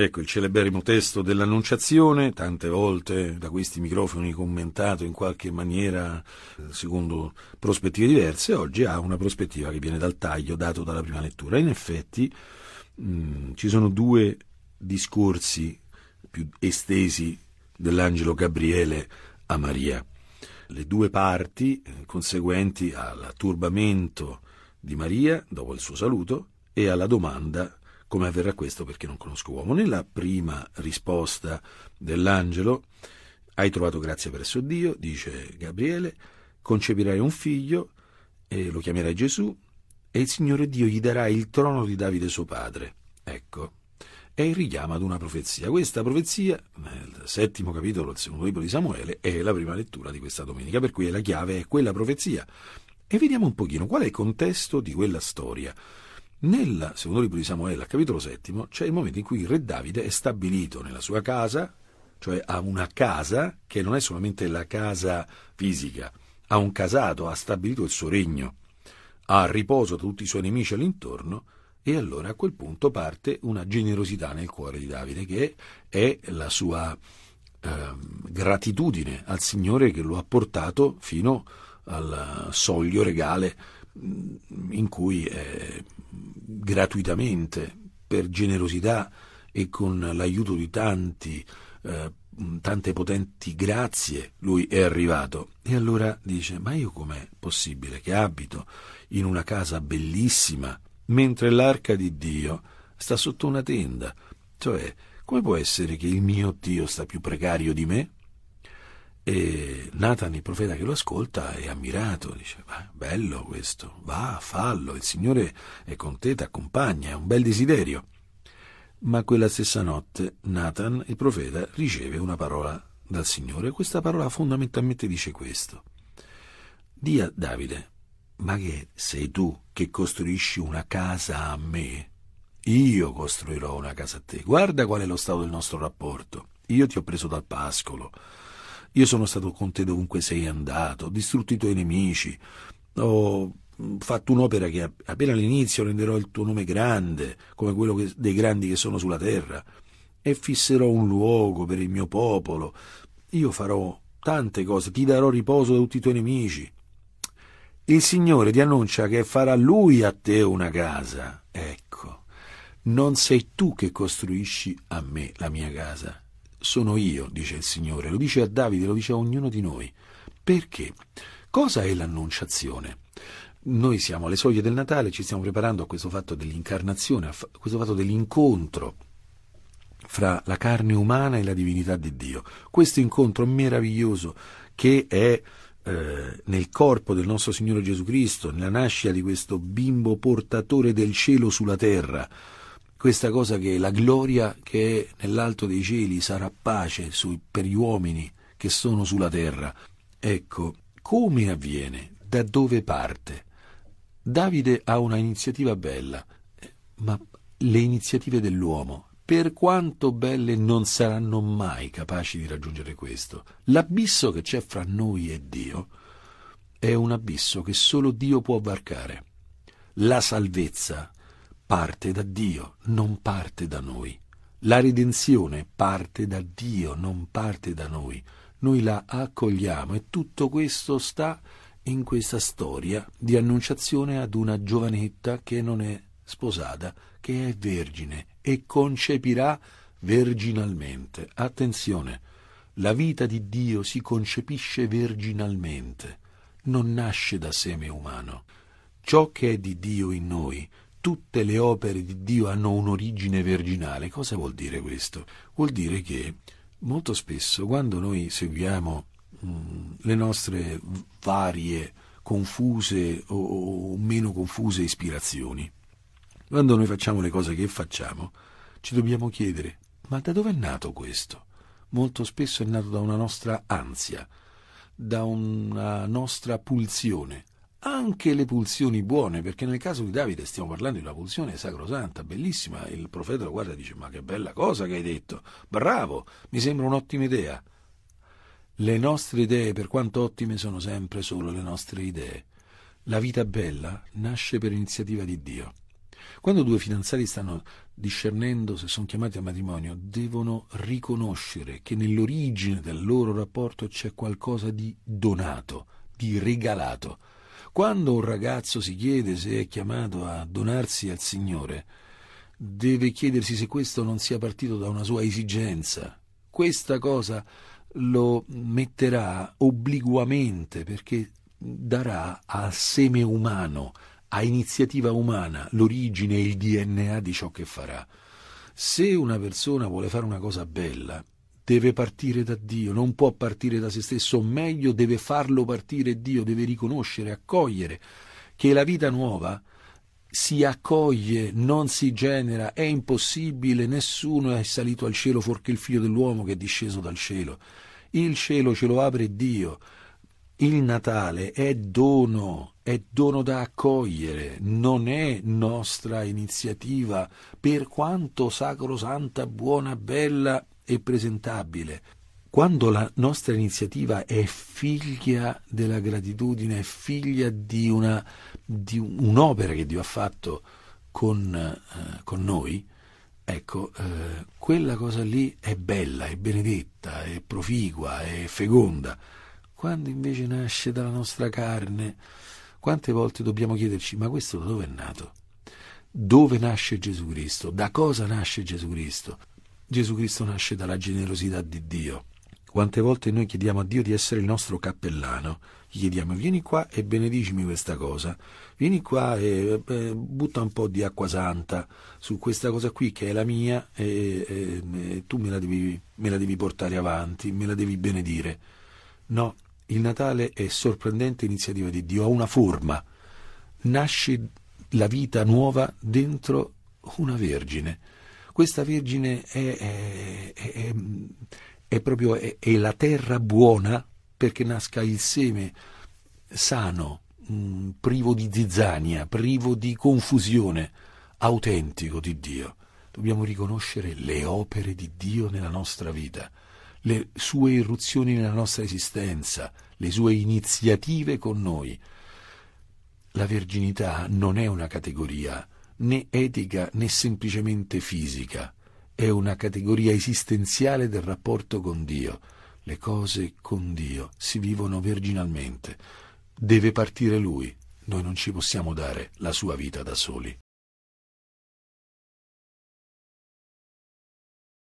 Ecco il celeberrimo testo dell'Annunciazione, tante volte da questi microfoni commentato in qualche maniera eh, secondo prospettive diverse, oggi ha una prospettiva che viene dal taglio dato dalla prima lettura. In effetti mh, mm, ci sono due discorsi più estesi dell'angelo Gabriele a Maria. Le due parti eh, conseguenti al turbamento di Maria dopo il suo saluto e alla domanda come avverrà questo perché non conosco uomo. Nella prima risposta dell'angelo hai trovato grazia presso Dio, dice Gabriele, concepirai un figlio e lo chiamerai Gesù e il Signore Dio gli darà il trono di Davide suo padre. Ecco, è il richiamo ad una profezia. Questa profezia, nel settimo capitolo del secondo libro di Samuele, è la prima lettura di questa domenica, per cui la chiave è quella profezia. E vediamo un pochino qual è il contesto di quella storia. Nel secondo libro di Samuele, al capitolo settimo, c'è il momento in cui il re Davide è stabilito nella sua casa, cioè ha una casa che non è solamente la casa fisica, ha un casato, ha stabilito il suo regno, ha riposo da tutti i suoi nemici all'intorno e allora a quel punto parte una generosità nel cuore di Davide che è la sua eh, gratitudine al Signore che lo ha portato fino al soglio regale in cui eh, gratuitamente, per generosità e con l'aiuto di tanti, eh, tante potenti grazie, lui è arrivato. E allora dice, ma io com'è possibile che abito in una casa bellissima, mentre l'arca di Dio sta sotto una tenda? Cioè, come può essere che il mio Dio sta più precario di me? E Nathan, il profeta che lo ascolta, è ammirato, dice, ah, bello questo, va, fallo, il Signore è con te, ti accompagna, è un bel desiderio. Ma quella stessa notte Nathan, il profeta, riceve una parola dal Signore. Questa parola fondamentalmente dice questo. Dì a Davide, ma che sei tu che costruisci una casa a me? Io costruirò una casa a te. Guarda qual è lo stato del nostro rapporto. Io ti ho preso dal pascolo io sono stato con te dovunque sei andato, ho distrutto i tuoi nemici, ho mm, fatto un'opera che appena all'inizio renderò il tuo nome grande, come quello che, dei grandi che sono sulla terra, e fisserò un luogo per il mio popolo. Io farò tante cose, ti darò riposo da tutti i tuoi nemici. Il Signore ti annuncia che farà Lui a te una casa. Ecco, non sei tu che costruisci a me la mia casa, sono io, dice il Signore, lo dice a Davide, lo dice a ognuno di noi. Perché? Cosa è l'annunciazione? Noi siamo alle soglie del Natale, ci stiamo preparando a questo fatto dell'incarnazione, a questo fatto dell'incontro fra la carne umana e la divinità di Dio. Questo incontro meraviglioso che è eh, nel corpo del nostro Signore Gesù Cristo, nella nascita di questo bimbo portatore del cielo sulla terra, questa cosa che è la gloria che è nell'alto dei cieli sarà pace sui, per gli uomini che sono sulla terra. Ecco, come avviene? Da dove parte? Davide ha una iniziativa bella, eh, ma le iniziative dell'uomo, per quanto belle, non saranno mai capaci di raggiungere questo. L'abisso che c'è fra noi e Dio è un abisso che solo Dio può varcare. La salvezza parte da Dio, non parte da noi. La redenzione parte da Dio, non parte da noi. Noi la accogliamo e tutto questo sta in questa storia di annunciazione ad una giovanetta che non è sposata, che è vergine e concepirà verginalmente. Attenzione, la vita di Dio si concepisce verginalmente, non nasce da seme umano. Ciò che è di Dio in noi tutte le opere di Dio hanno un'origine virginale. Cosa vuol dire questo? Vuol dire che molto spesso quando noi seguiamo mm, le nostre varie confuse o meno confuse ispirazioni, quando noi facciamo le cose che facciamo, ci dobbiamo chiedere ma da dove è nato questo? Molto spesso è nato da una nostra ansia, da una nostra pulsione, anche le pulsioni buone, perché nel caso di Davide stiamo parlando di una pulsione sacrosanta, bellissima. Il profeta lo guarda e dice: Ma che bella cosa che hai detto! Bravo, mi sembra un'ottima idea. Le nostre idee, per quanto ottime, sono sempre solo le nostre idee. La vita bella nasce per iniziativa di Dio. Quando due fidanzati stanno discernendo se sono chiamati a matrimonio, devono riconoscere che nell'origine del loro rapporto c'è qualcosa di donato, di regalato quando un ragazzo si chiede se è chiamato a donarsi al Signore, deve chiedersi se questo non sia partito da una sua esigenza. Questa cosa lo metterà obliquamente perché darà al seme umano, a iniziativa umana, l'origine e il DNA di ciò che farà. Se una persona vuole fare una cosa bella, deve partire da Dio, non può partire da se stesso, o meglio deve farlo partire Dio, deve riconoscere, accogliere che la vita nuova si accoglie, non si genera, è impossibile, nessuno è salito al cielo fuorché il figlio dell'uomo che è disceso dal cielo. Il cielo ce lo apre Dio. Il Natale è dono, è dono da accogliere, non è nostra iniziativa, per quanto sacrosanta, buona, bella e presentabile. Quando la nostra iniziativa è figlia della gratitudine, è figlia di, una, di un'opera che Dio ha fatto con, eh, con noi, ecco, eh, quella cosa lì è bella, è benedetta, è proficua, è feconda. Quando invece nasce dalla nostra carne, quante volte dobbiamo chiederci, ma questo da dove è nato? Dove nasce Gesù Cristo? Da cosa nasce Gesù Cristo? Gesù Cristo nasce dalla generosità di Dio. Quante volte noi chiediamo a Dio di essere il nostro cappellano, gli chiediamo vieni qua e benedicimi questa cosa, vieni qua e eh, butta un po' di acqua santa su questa cosa qui che è la mia e, e, e tu me la, devi, me la devi portare avanti, me la devi benedire. No, il Natale è sorprendente iniziativa di Dio, ha una forma, nasce la vita nuova dentro una vergine questa Vergine è, è, è, è proprio la terra buona perché nasca il seme sano, mh, mm, privo di zizzania, privo di confusione, autentico di Dio. Dobbiamo riconoscere le opere di Dio nella nostra vita, le sue irruzioni nella nostra esistenza, le sue iniziative con noi. La verginità non è una categoria né etica né semplicemente fisica, è una categoria esistenziale del rapporto con Dio. Le cose con Dio si vivono verginalmente. Deve partire Lui, noi non ci possiamo dare la sua vita da soli.